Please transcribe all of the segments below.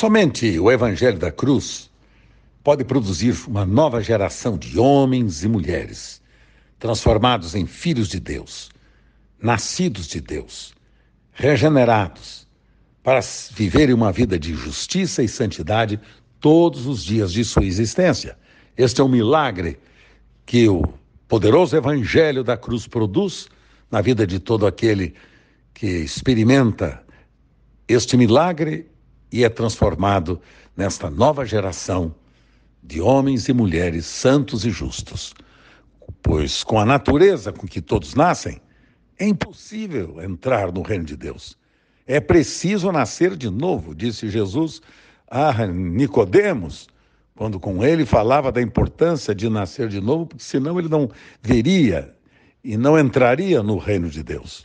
Somente o Evangelho da Cruz pode produzir uma nova geração de homens e mulheres transformados em filhos de Deus, nascidos de Deus, regenerados, para viverem uma vida de justiça e santidade todos os dias de sua existência. Este é um milagre que o poderoso Evangelho da Cruz produz na vida de todo aquele que experimenta este milagre e é transformado nesta nova geração de homens e mulheres santos e justos. Pois com a natureza com que todos nascem, é impossível entrar no reino de Deus. É preciso nascer de novo, disse Jesus a Nicodemos, quando com ele falava da importância de nascer de novo, porque senão ele não veria e não entraria no reino de Deus.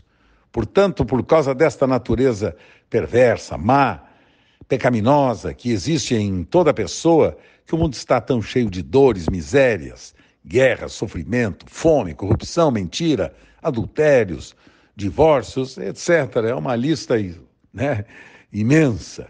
Portanto, por causa desta natureza perversa, má, pecaminosa que existe em toda pessoa, que o mundo está tão cheio de dores, misérias, guerra, sofrimento, fome, corrupção, mentira, adultérios, divórcios, etc. É uma lista né, imensa.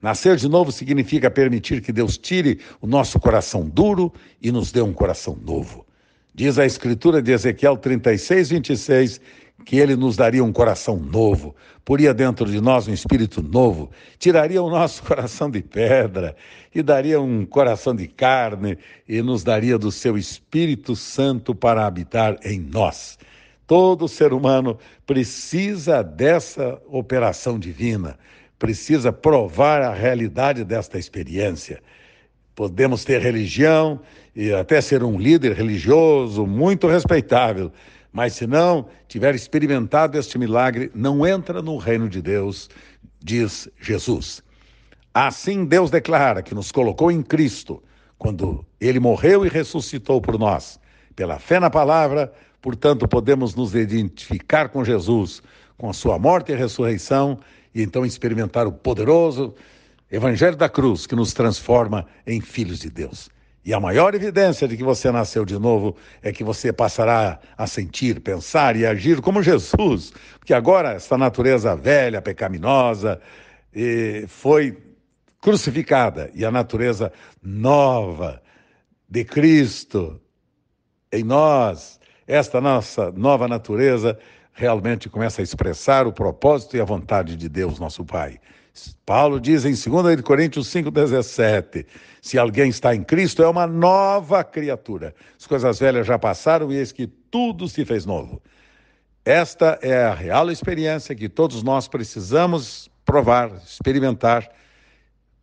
Nascer de novo significa permitir que Deus tire o nosso coração duro e nos dê um coração novo. Diz a Escritura de Ezequiel 36, 26 que ele nos daria um coração novo, poria dentro de nós um espírito novo, tiraria o nosso coração de pedra e daria um coração de carne e nos daria do seu Espírito Santo para habitar em nós. Todo ser humano precisa dessa operação divina, precisa provar a realidade desta experiência. Podemos ter religião e até ser um líder religioso muito respeitável, mas se não tiver experimentado este milagre, não entra no reino de Deus, diz Jesus. Assim Deus declara que nos colocou em Cristo, quando ele morreu e ressuscitou por nós. Pela fé na palavra, portanto, podemos nos identificar com Jesus, com a sua morte e ressurreição, e então experimentar o poderoso Evangelho da Cruz que nos transforma em filhos de Deus. E a maior evidência de que você nasceu de novo é que você passará a sentir, pensar e agir como Jesus, porque agora essa natureza velha, pecaminosa, foi crucificada e a natureza nova de Cristo em nós, esta nossa nova natureza realmente começa a expressar o propósito e a vontade de Deus, nosso Pai. Paulo diz em 2 Coríntios 5,17: Se alguém está em Cristo, é uma nova criatura. As coisas velhas já passaram e eis que tudo se fez novo. Esta é a real experiência que todos nós precisamos provar, experimentar.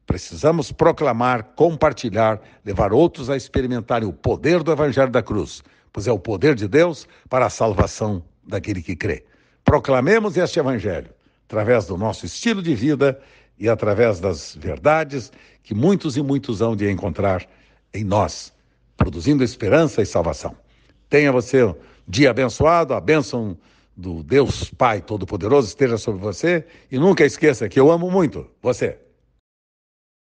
Precisamos proclamar, compartilhar, levar outros a experimentarem o poder do Evangelho da Cruz, pois é o poder de Deus para a salvação daquele que crê. Proclamemos este Evangelho através do nosso estilo de vida e através das verdades que muitos e muitos hão de encontrar em nós, produzindo esperança e salvação. Tenha você um dia abençoado, a bênção do Deus Pai Todo-Poderoso esteja sobre você e nunca esqueça que eu amo muito você.